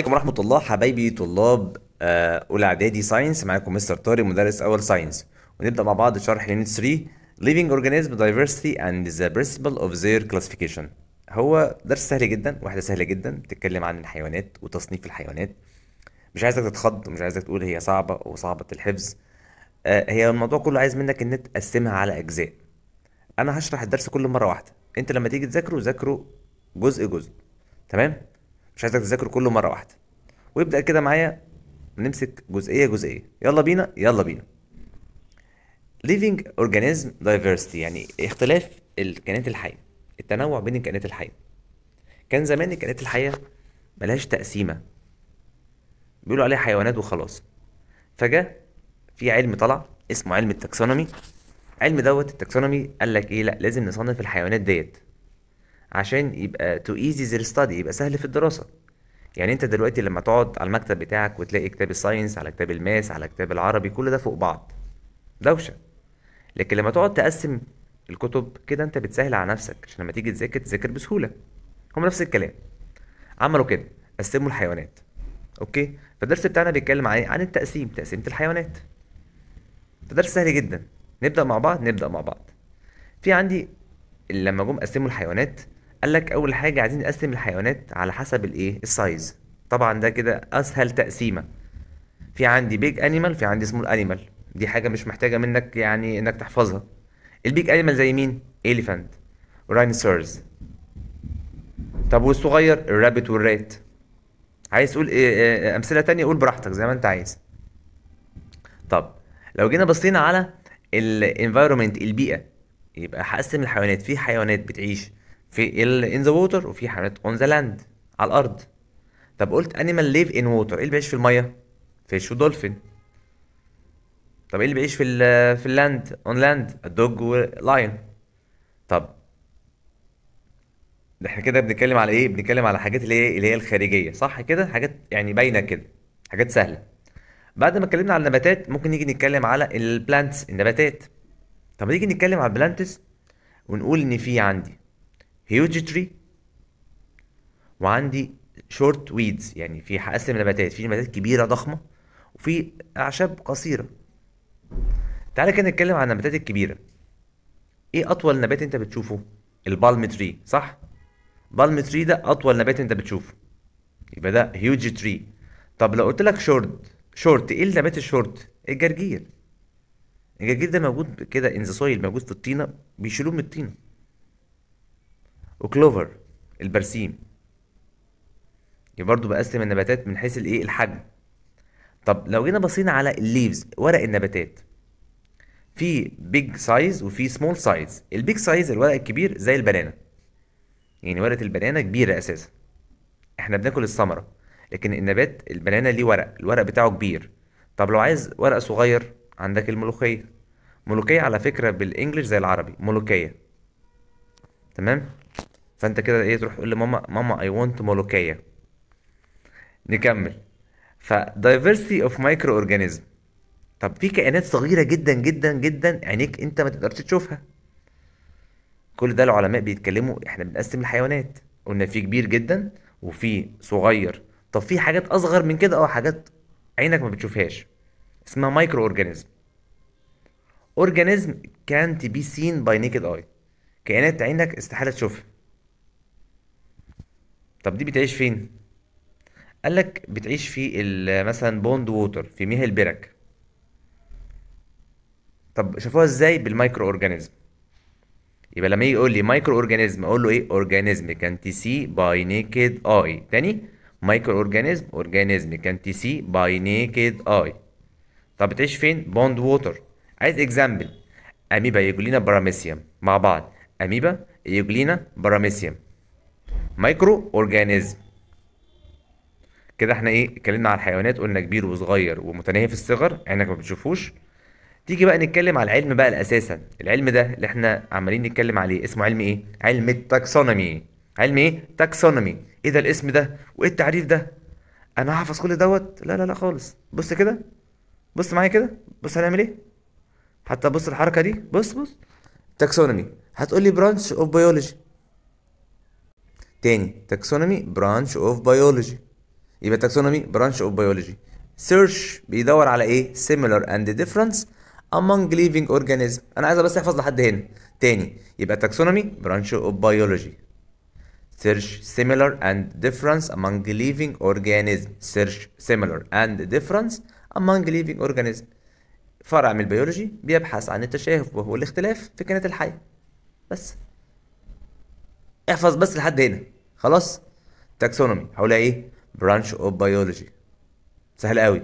عليكم ورحمة الله حبايبي طلاب آه، أولى إعدادي ساينس معاكم مستر طارق مدرس أول ساينس ونبدأ مع بعض شرح يونت 3 Living Organism Diversity and the Principle of Their Classification هو درس سهل جدا واحدة سهلة جدا بتتكلم عن الحيوانات وتصنيف الحيوانات مش عايزك تتخض ومش عايزك تقول هي صعبة وصعبة الحفظ آه، هي الموضوع كله عايز منك إن تقسمها على أجزاء أنا هشرح الدرس كله مرة واحدة أنت لما تيجي تذاكره ذاكره جزء جزء تمام مش عايزك تذاكره كله مره واحده ويبدا كده معايا نمسك جزئيه جزئيه يلا بينا يلا بينا living organism diversity يعني اختلاف الكائنات الحيه التنوع بين الكائنات الحيه كان زمان الكائنات الحيه ملهاش تقسيمه بيقولوا عليها حيوانات وخلاص فجاء في علم طلع اسمه علم التاكسونومي علم دوت التاكسونومي قال لك ايه لا لازم نصنف الحيوانات ديت عشان يبقى تو ايزي their ستادي يبقى سهل في الدراسة يعني انت دلوقتي لما تقعد على المكتب بتاعك وتلاقي كتاب الساينس على كتاب الماس على كتاب العربي كل ده فوق بعض دوشة لكن لما تقعد تقسم الكتب كده انت بتسهل على نفسك عشان لما تيجي تذاكر تذاكر بسهولة هم نفس الكلام عملوا كده قسموا الحيوانات اوكي فالدرس بتاعنا بيتكلم عن عن التقسيم تقسيمة الحيوانات فدرس سهل جدا نبدأ مع بعض نبدأ مع بعض في عندي لما جم قسموا الحيوانات قال لك اول حاجه عايزين نقسم الحيوانات على حسب الايه السايز طبعا ده كده اسهل تقسيمه في عندي بيج انيمال في عندي سمول انيمال دي حاجه مش محتاجه منك يعني انك تحفظها البيج انيمال زي مين اليفانت راينسورز طب والصغير الرابت والرات عايز تقول آه، آه، امثله تانية قول براحتك زي ما انت عايز طب لو جينا بصينا على الانفايرمنت البيئه يبقى هقسم الحيوانات في حيوانات بتعيش في ال in the water وفي حيوانات on the land على الارض طب قلت animal live in water ايه اللي بيعيش في الميه فيش ودولفين طب ايه اللي بيعيش في ال في اللاند on land الدوج واللاين طب احنا كده بنتكلم على ايه بنتكلم على حاجات اللي هي اللي هي الخارجيه صح كده حاجات يعني باينه كده حاجات سهله بعد ما اتكلمنا على النباتات ممكن نيجي نتكلم على البلانتس النباتات طب نيجي نتكلم على البلانتس ونقول ان في عندي هيوج تري وعندي شورت ويدز يعني في اقسم نباتات في نباتات كبيره ضخمه وفي اعشاب قصيره تعالى كده نتكلم عن النباتات الكبيره ايه اطول نبات انت بتشوفه البالم تري صح بالم تري ده اطول نبات انت بتشوفه يبقى ده هيوج تري طب لو قلت لك شورت شورت ايه النبات الشورت الجرجير الجرجير ده موجود كده ان ذا سويل موجود في الطينه بيشيلوه من الطينه وكلوفر البرسيم يبقى برضو بقسم النباتات من حيث الايه الحجم طب لو جينا بصينا على الليفز ورق النباتات في بيج سايز وفي سمول سايز البيج سايز الورق الكبير زي البنانا يعني ورقه البنانا كبيره اساسا احنا بناكل الثمره لكن النبات البنانا ليه ورق الورق بتاعه كبير طب لو عايز ورق صغير عندك الملوخيه ملوخيه على فكره بالانجلش زي العربي ملوكيه تمام فانت كده ايه تروح تقول لماما ماما اي وونت ملوكيه نكمل فدايفرسيتي اوف مايكرو اورجانيزم طب في كائنات صغيره جدا جدا جدا عينيك انت ما تقدرش تشوفها كل ده العلماء بيتكلموا احنا بنقسم الحيوانات قلنا في كبير جدا وفي صغير طب في حاجات اصغر من كده اه حاجات عينك ما بتشوفهاش اسمها مايكرو اورجانيزم اورجانيزم كانت بي سين باي نيكد اي كائنات عينك استحاله تشوفها طب دي بتعيش فين قال لك بتعيش في مثلا بوند ووتر في مياه البرك طب شافوها ازاي بالمايكرو اورجانيزم يبقى لما يجي يقول لي مايكرو اورجانيزم اقول له ايه اورجانيزم كان تي سي باي نيكد اي تاني مايكرو اورجانيزم اورجانيزم كان تي سي باي نيكد اي طب بتعيش فين بوند ووتر عايز اكزامبل اميبا يوجلينا براميسيوم مع بعض اميبا يوجلينا براميسيوم مايكرو اورجانيزم كده احنا ايه اتكلمنا على الحيوانات قلنا كبير وصغير ومتناهي في الصغر عينك ما بتشوفوش تيجي بقى نتكلم على العلم بقى الاساسا العلم ده اللي احنا عمالين نتكلم عليه اسمه علم ايه علم التاكسونومي علم ايه تاكسونومي ايه ده الاسم ده وايه التعريف ده انا هحفظ كل دوت لا لا لا خالص بص كده بص معايا كده بص هنعمل ايه حتى بص الحركه دي بص بص تاكسونومي هتقول لي برانش اوف بيولوجي تاني تاكسونومي برانش اوف بيولوجي يبقى تاكسونومي برانش اوف بيولوجي سيرش بيدور على ايه سيميلر اند ديفرنس among living organism انا عايز بس احفظ لحد هنا تاني يبقى تاكسونومي برانش اوف بيولوجي سيرش سيميلر اند ديفرنس among living organism سيرش سيميلر اند ديفرنس among living organism فرع من البيولوجي بيبحث عن التشابه والاختلاف في كائنات الحية بس احفظ بس لحد هنا خلاص تاكسونومي هقولها ايه برانش اوف بيولوجي سهل قوي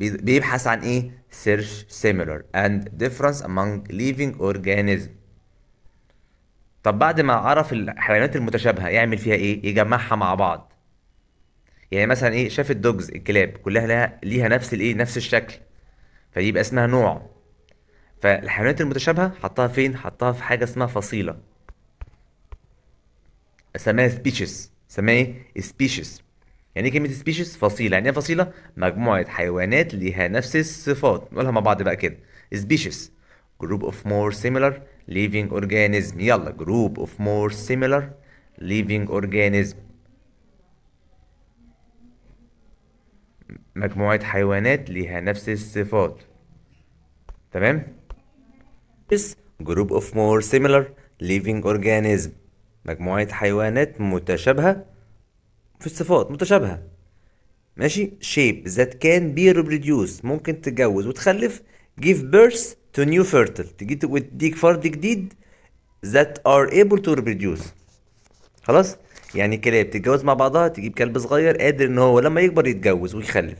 بيبحث عن ايه سيرش سيميلر اند ديفرنس امونج living اورجانيزم طب بعد ما عرف الحيوانات المتشابهه يعمل فيها ايه يجمعها مع بعض يعني مثلا ايه شاف الدوجز الكلاب كلها لها ليها نفس الايه نفس الشكل فدي يبقى اسمها نوع فالحيوانات المتشابهه حطها فين حطها في حاجه اسمها فصيله اسميها سبيشيز اسميها ايه سبيشيز يعني ايه كلمه سبيشيز فصيله يعني ايه فصيله مجموعه حيوانات ليها نفس الصفات نقولها مع بعض بقى كده سبيشيز جروب اوف مور سيميلر living اورجانيزم يلا جروب اوف مور سيميلر living اورجانيزم مجموعة حيوانات ليها نفس الصفات تمام؟ This group of more similar living organism مجموعة حيوانات متشابهة في الصفات متشابهة ماشي شيب ذات كان بي reproduced ممكن تتجوز وتخلف give birth to new fertile تجي وتديك فرد جديد that are able to reproduce خلاص يعني كلاب تتجوز مع بعضها تجيب كلب صغير قادر ان هو لما يكبر يتجوز ويخلف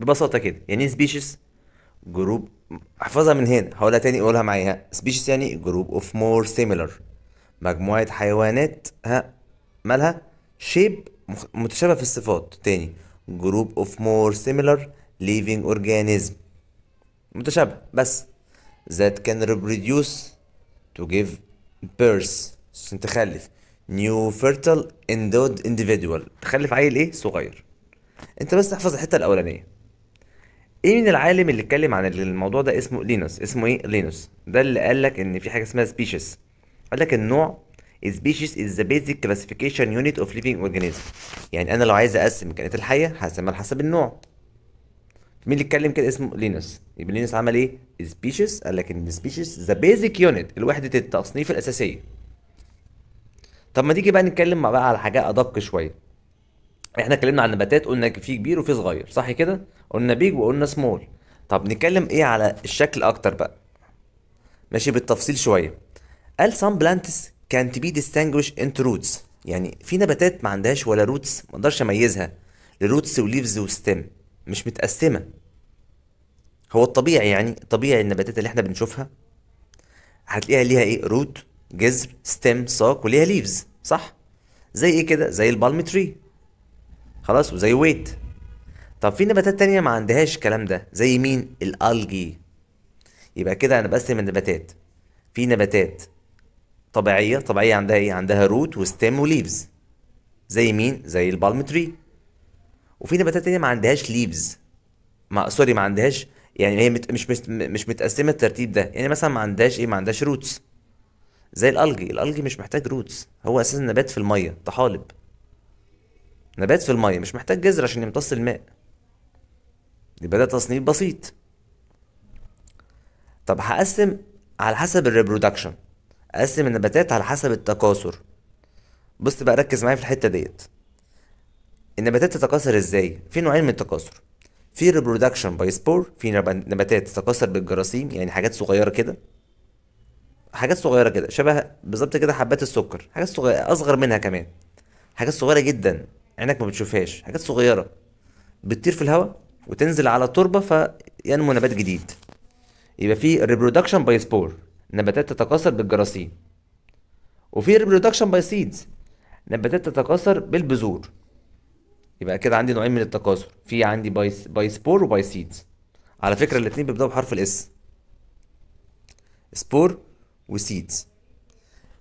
ببساطه كده يعني ايه سبيشيز جروب احفظها من هنا هقولها تاني قولها معايا سبيشيز يعني جروب اوف مور سيميلر مجموعة حيوانات ها مالها شيب متشابه في الصفات تاني جروب اوف مور سيميلر ليفينج اورجانيزم متشابه بس ذات كان ريبروديوس تو جيف بيرس عشان تخلف نيو فيرتل اندود individual تخلف عيل ايه صغير انت بس احفظ الحته الاولانيه ايه من العالم اللي اتكلم عن الموضوع ده اسمه لينوس اسمه ايه لينوس ده اللي قال لك ان في حاجه اسمها سبيشيز قال لك النوع سبيشيز از ذا بيزك كلاسيفيكيشن يونت اوف ليفينج اورجانيزم يعني انا لو عايز اقسم الكائنات الحيه هقسمها على حسب النوع مين اللي اتكلم كده اسمه لينوس يبقى لينوس عمل ايه سبيشيز قال لك ان سبيشيز ذا بيزك يونت الوحده التصنيف الاساسيه طب ما تيجي بقى نتكلم مع بقى على حاجه ادق شويه احنا اتكلمنا عن النباتات قلنا في كبير وفي صغير صح كده قلنا بيج وقلنا سمول طب نتكلم ايه على الشكل اكتر بقى ماشي بالتفصيل شويه قال some plants can't be distinguished into roots يعني في نباتات ما عندهاش ولا روتس ما اقدرش اميزها لروتس وليفز وستيم مش متقسمه هو الطبيعي يعني طبيعي النباتات اللي احنا بنشوفها هتلاقيها ليها ايه روت جذر ستيم ساق وليها ليفز صح زي ايه كده زي البالم تري خلاص وزي ويت طب في نباتات تانية ما عندهاش الكلام ده زي مين الالجي يبقى كده انا بقسم النباتات في نباتات طبيعيه طبيعيه عندها ايه عندها روت وستيم وليفز زي مين زي البالم تري وفي نباتات تانية ما عندهاش ليفز ما سوري ما عندهاش يعني هي مت مش مش مش متقسمه الترتيب ده يعني مثلا ما عندهاش ايه ما عندهاش روتس زي الالجي الالجي مش محتاج روتس هو اساسا نبات في الميه طحالب نبات في الميه مش محتاج جذر عشان يمتص الماء يبقى ده تصنيف بسيط طب هقسم على حسب الريبرودكشن اقسم النباتات على حسب التكاثر بص بقى ركز معايا في الحته ديت النباتات تتكاثر ازاي في نوعين من التكاثر في ريبرودكشن باي سبور في نباتات تتكاثر بالجراثيم يعني حاجات صغيره كده حاجات صغيره كده شبه بالظبط كده حبات السكر حاجات صغيره اصغر منها كمان حاجات صغيره جدا عينك ما بتشوفهاش حاجات صغيره بتطير في الهواء وتنزل على التربه فينمو نبات جديد يبقى في ريبرودكشن باي سبور نباتات تتكاثر بالجراثيم وفي ريبرودكشن باي سيدز نباتات تتكاثر بالبذور يبقى كده عندي نوعين من التكاثر في عندي باي باي سبور وباي سيدز على فكره الاثنين بيبداوا بحرف الاس سبور وسيدز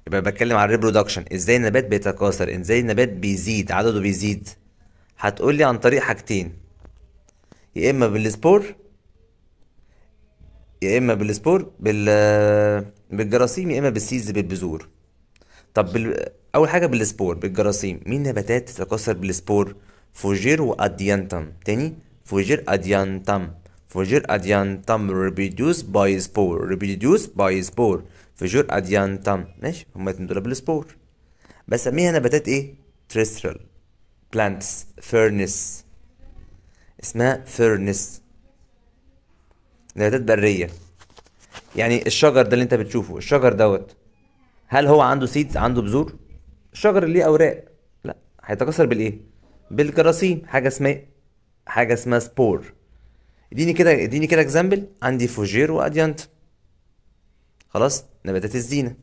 يبقى بتكلم على الريبرودكشن ازاي النبات بيتكاثر ازاي النبات بيزيد عدده بيزيد هتقول لي عن طريق حاجتين يا اما بالسبور يا اما بالسبور بال بالجراثيم يا اما بالسيز بالبذور طب بال... اول حاجه بالسبور بالجراثيم مين نباتات تتكاثر بالسبور فوجير واديانتم تاني فوجير اديانتم فوجير اديانتم ريبيديوس باي سبور ريبيديوس باي سبور فوجير اديانتم ماشي هما الاتنين دول بالسبور بسميها نباتات ايه تريسترال بلانتس فيرنس اسمها فيرنس نباتات بريه يعني الشجر ده اللي انت بتشوفه الشجر دوت هل هو عنده سيدز عنده بذور الشجر اللي ليه اوراق لا هيتكسر بالايه بالجراثيم حاجه اسمها إيه؟ حاجه اسمها سبور اديني كده اديني كده اكزامبل عندي فوجير واديانت خلاص نباتات الزينه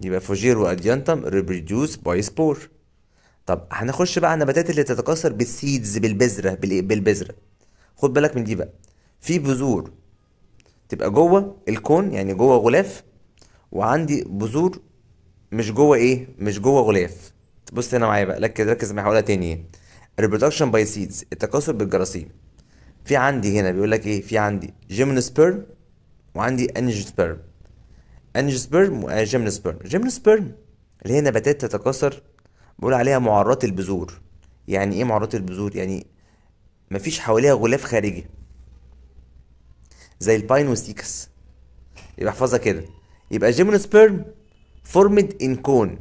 يبقى فوجير واديانتم ريبريديوس باي سبور طب هنخش بقى على النباتات اللي تتكاثر بالسيدز بالبذره بالبذره خد بالك من دي بقى في بذور تبقى جوه الكون يعني جوه غلاف وعندي بذور مش جوه ايه مش جوه غلاف بص هنا معايا بقى ركز ركز معايا هقولها تاني ريبرودكشن باي سيدز التكاثر بالجراثيم في عندي هنا بيقول لك ايه في عندي جيمنوسبيرم وعندي انجيوسبيرم انجيوسبيرم وجيمنوسبيرم جيمنوسبيرم اللي هي نباتات تتكاثر بقول عليها معرات البذور يعني ايه معرات البذور يعني مفيش حواليها غلاف خارجي زي الباين والسيكس يبقى احفظها كده يبقى جيمنو سبيرم فورمد ان كون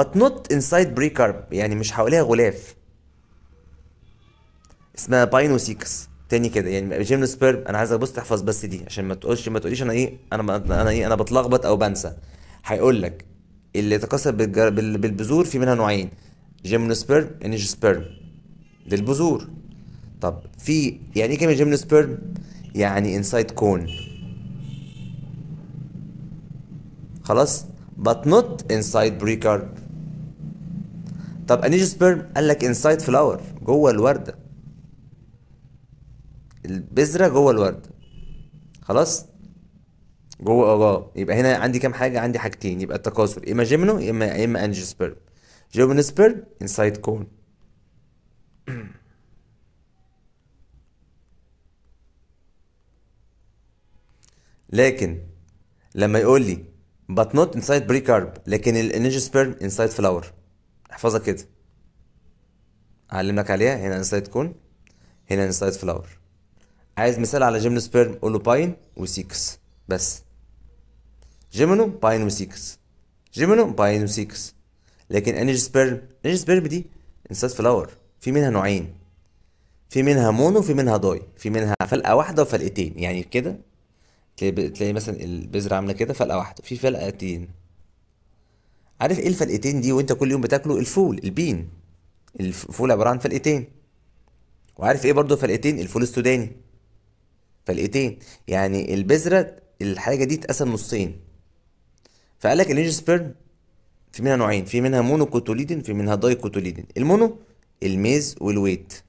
but نوت انسايد بريكارب يعني مش حواليها غلاف اسمها باينوسيكس تاني كده يعني جيمنو سبيرم انا عايزك بص تحفظ بس دي عشان ما تقولش ما تقوليش انا ايه انا انا ايه انا بتلخبط او بنسى هيقول لك اللي يتكاثر بالبذور في منها نوعين جيمنو سبيرم انيج سبيرم للبذور طب في يعني ايه كلمة جيمنوسبيرم؟ يعني انسايد كون خلاص؟ but not inside precarb طب انيجوسبيرم قال لك انسايد فلاور جوه الورده البذره جوه الورده خلاص جوه اه يبقى هنا عندي كام حاجه عندي حاجتين يبقى التكاثر اما جيمنو اما اما انجيوسبيرم جيمنوسبيرم انسايد كون لكن لما يقول لي but not inside precarb لكن الانرجي سبيرم inside flower احفظها كده هعلمك عليها هنا inside كون هنا inside flower عايز مثال على جيمنو سبيرم قول له باين وسيكس بس جيمينو باين وسيكس جيمينو باين وسيكس لكن انيجي سبيرم انيجي سبيرم دي انسات فلاور في منها نوعين في منها مونو وفي منها داي في منها فلقه واحده وفلقتين يعني كده تلاقي تلاقي مثلا البذرة عاملة كده فلقة واحدة في فلقتين عارف ايه الفلقتين دي وانت كل يوم بتاكله الفول البين الفول عبارة عن فلقتين وعارف ايه برضو فلقتين الفول السوداني فلقتين يعني البذرة الحاجة دي اتقسم نصين فقال لك الانجسبيرم في منها نوعين في منها مونو كوتوليدين في منها كوتوليدين المونو الميز والويت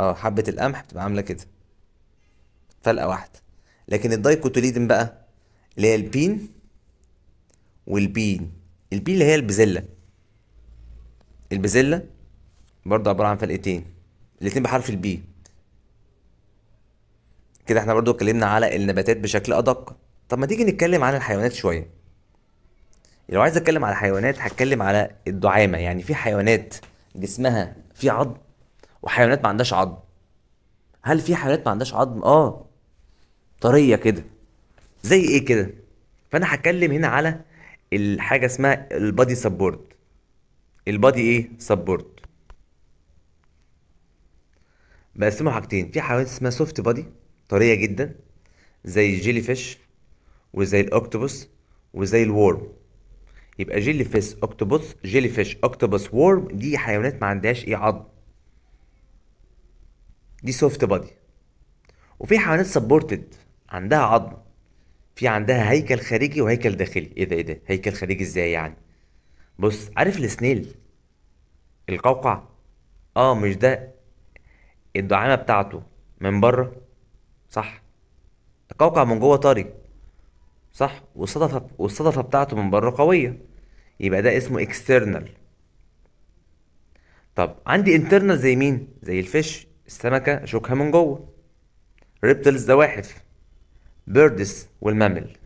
اه حبة القمح بتبقى عاملة كده فلقة واحدة لكن الدايكوتوليدين بقى اللي هي البين والبين البين اللي هي البزلة البزلة برضه عبارة عن فلقتين الاتنين بحرف البي كده احنا برضو اتكلمنا على النباتات بشكل ادق طب ما تيجي نتكلم عن الحيوانات شويه لو عايز اتكلم على الحيوانات هتكلم على الدعامه يعني في حيوانات جسمها فيه عظم وحيوانات ما عندهاش عظم هل في حيوانات ما عندهاش عظم اه طريه كده زي ايه كده فانا هتكلم هنا على الحاجه اسمها البادي سبورت البادي ايه سبورت بقسمه حاجتين في حيوانات اسمها سوفت بادي طريه جدا زي الجيلي فيش وزي الاكتوبوس وزي الورم يبقى جيلي فيش اوكتوبوس جيلي فيش اوكتوبوس وورم دي حيوانات ما عندهاش ايه عضم دي سوفت بادي وفي حيوانات سبورتد عندها عظم في عندها هيكل خارجي وهيكل داخلي ايه ده ايه ده هيكل خارجي ازاي يعني بص عارف السنيل القوقع اه مش ده الدعامه بتاعته من بره صح القوقع من جوه طري صح والصدفه والصدفه بتاعته من بره قويه يبقى ده اسمه اكسترنال طب عندي انترنال زي مين زي الفيش السمكه شوكها من جوه ريبتلز زواحف بيردس والمامل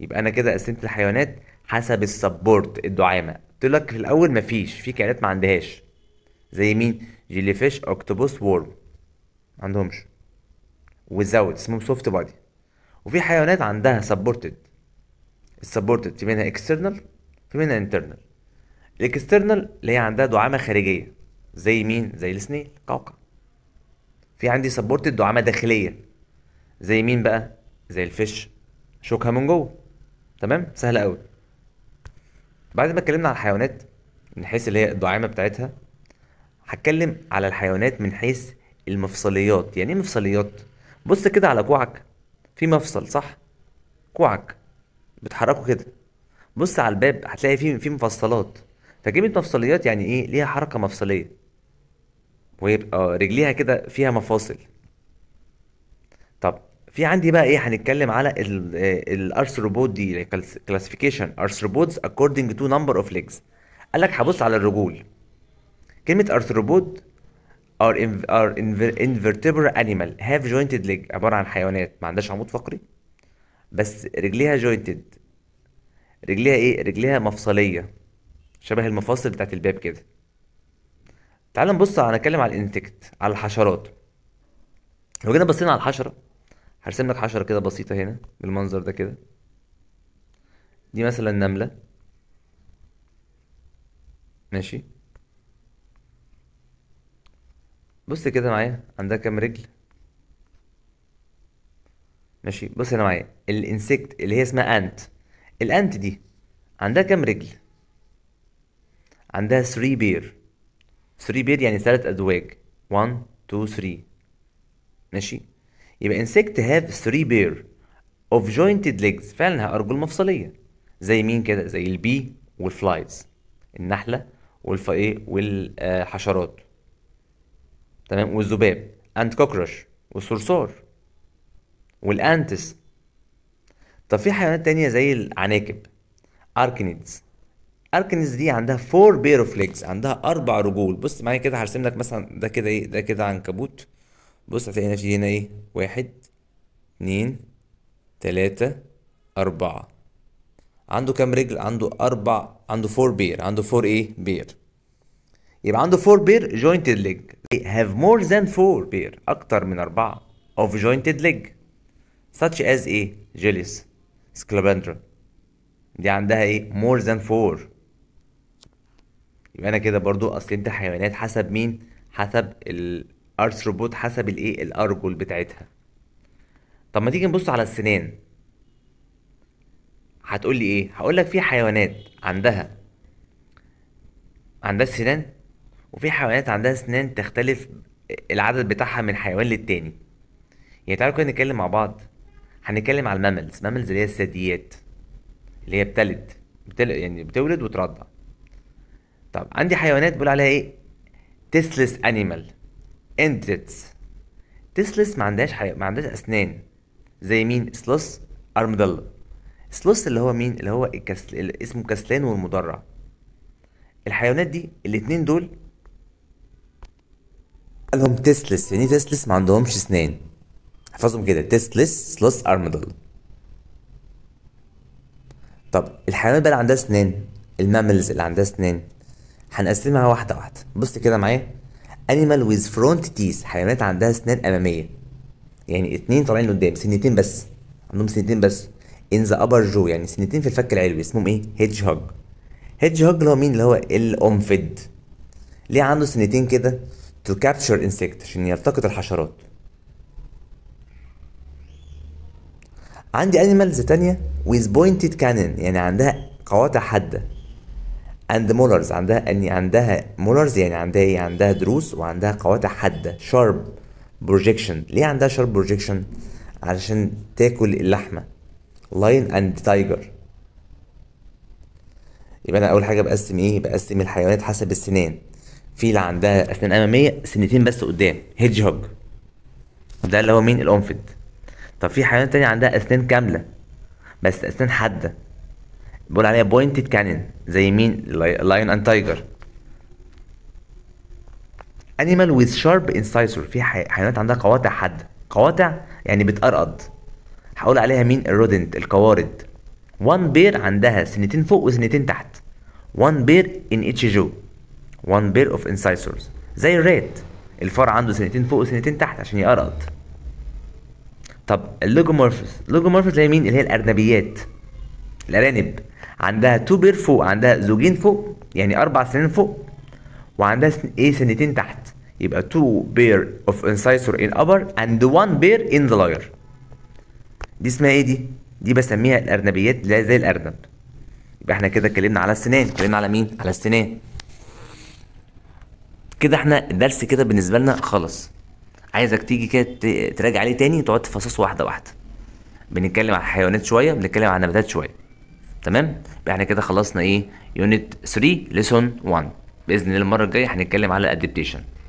يبقى انا كده قسمت الحيوانات حسب السبورت الدعامه قلت لك في الاول مفيش في كائنات ما عندهاش زي مين جيلي فيش اوكتوبوس وورم ما عندهمش وزود اسمهم سوفت بادي وفي حيوانات عندها سبورتد السبورتد في منها اكسترنال في منها انترنال الاكسترنال اللي هي عندها دعامه خارجيه زي مين زي السنيل قوقع في عندي سبورتد دعامه داخليه زي مين بقى زي الفيش شوكها من جوه تمام سهله قوي بعد ما اتكلمنا عن الحيوانات من حيث اللي هي الدعامه بتاعتها هتكلم على الحيوانات من حيث المفصليات يعني ايه مفصليات بص كده على كوعك في مفصل صح كوعك بتحركه كده بص على الباب هتلاقي فيه في مفصلات فكلمه مفصليات يعني ايه ليها حركه مفصليه ويبقى رجليها كده فيها مفاصل طب في عندي بقى ايه هنتكلم على آه، الارثروبود دي كلاسيفيكيشن ارثروبودز اكوردنج تو نمبر اوف ليجز قال لك هبص على الرجول كلمه ارثروبود ار ار are invertebrate animal have jointed عبارة عن حيوانات ما عندهاش عمود فقري بس رجليها جوينتد رجليها ايه رجليها مفصلية شبه المفاصل بتاعت الباب كده تعال نبص هنتكلم على الانسكت على الحشرات لو جينا بصينا على الحشرة هرسم لك حشرة كده بسيطة هنا بالمنظر ده كده دي مثلا نملة ماشي بص كده معايا عندها كام رجل ماشي بص هنا معايا الانسكت اللي هي اسمها انت الانت دي عندها كام رجل عندها 3 بير 3 بير يعني ثلاث ازواج 1 2 3 ماشي يبقى insect have three pair of jointed legs فعلا لها أرجل مفصلية زي مين كده زي البي والفلايز النحلة ايه والحشرات تمام والذباب and cockroach والصرصار والأنتس طب في حيوانات تانية زي العناكب أركنيدز أركنيدز دي عندها فور بير اوف ليجز عندها أربع رجول بص معايا كده هرسم لك مثلا ده كده إيه ده كده عنكبوت بص هتلاقي هنا في هنا ايه واحد اتنين تلاتة أربعة عنده كام رجل عنده أربع عنده فور بير عنده فور ايه بير يبقى عنده فور بير جوينتد ليج هاف مور ذان فور بير أكتر من أربعة اوف جوينتد ليج such as ايه جيليس سكلابندرا دي عندها ايه مور ذان فور يبقى انا كده برضو اصل انت حيوانات حسب مين حسب ال ارثروبود حسب الايه الارجل بتاعتها طب ما تيجي نبص على السنان هتقول لي ايه هقول لك في حيوانات عندها عندها سنان وفي حيوانات عندها سنان تختلف العدد بتاعها من حيوان للتاني يعني تعالوا كده نتكلم مع بعض هنتكلم على الماملز ماملز اللي هي الثدييات اللي هي بتلد بتل... يعني بتولد وترضع طب عندي حيوانات بقول عليها ايه تسلس انيمال اندتس تسلس ما عندهاش حي... ما عندهاش اسنان زي مين سلوس ارمدل سلوس اللي هو مين اللي هو الكسل... اللي اسمه كسلان والمدرع الحيوانات دي الاتنين دول لهم تسلس يعني تسلس ما عندهمش اسنان احفظهم كده تسلس سلوس ارمدل طب الحيوانات بقى اللي عندها اسنان الماملز اللي عندها اسنان هنقسمها واحده واحده بص كده معايا animal with front teeth حيوانات عندها اسنان اماميه يعني اتنين طالعين لقدام سنتين بس عندهم سنتين بس in the upper jaw يعني سنتين في الفك العلوي اسمهم ايه هيدج hog هيدج hog اللي هو مين اللي هو فيد ليه عنده سنتين كده to capture insect عشان يلتقط الحشرات عندي animals تانية with pointed cannon يعني عندها قواطع حاده اند مولرز عندها ان عندها مولرز يعني عندها ايه عندها دروس وعندها قواطع حاده شارب بروجيكشن ليه عندها شارب بروجيكشن علشان تاكل اللحمه لاين اند تايجر يبقى انا اول حاجه بقسم ايه بقسم الحيوانات حسب السنان فيل عندها اسنان اماميه سنتين بس قدام هيدج هوج ده اللي هو مين الانفد طب في حيوانات تانية عندها اسنان كامله بس اسنان حاده بقول عليها بوينتد كانون زي مين لاين اند تايجر انيمال ويز شارب انسايسور في حيوانات عندها قواطع حاده قواطع يعني بتقرقض هقول عليها مين الرودنت القوارض وان بير عندها سنتين فوق وسنتين تحت وان بير ان اتش جو وان بير اوف انسايسورز زي الريت الفار عنده سنتين فوق وسنتين تحت عشان يقرقض طب اللوجومورفس اللوجومورفس اللي هي مين اللي هي الارنبيات الارانب عندها تو بير فوق عندها زوجين فوق يعني اربع سنين فوق وعندها سن... ايه سنتين تحت يبقى تو بير اوف انسايسور ان ابر اند وان بير ان ذا لاير دي اسمها ايه دي دي بسميها الارنبيات لا زي الارنب يبقى احنا كده اتكلمنا على السنان اتكلمنا على مين على السنان كده احنا الدرس كده بالنسبه لنا خلص عايزك تيجي كده تراجع عليه تاني تقعد تفصصه واحده واحده بنتكلم على الحيوانات شويه بنتكلم على النباتات شويه تمام يبقى احنا كده خلصنا ايه يونت 3 ليسون 1 باذن الله المره الجايه هنتكلم على الادابتيشن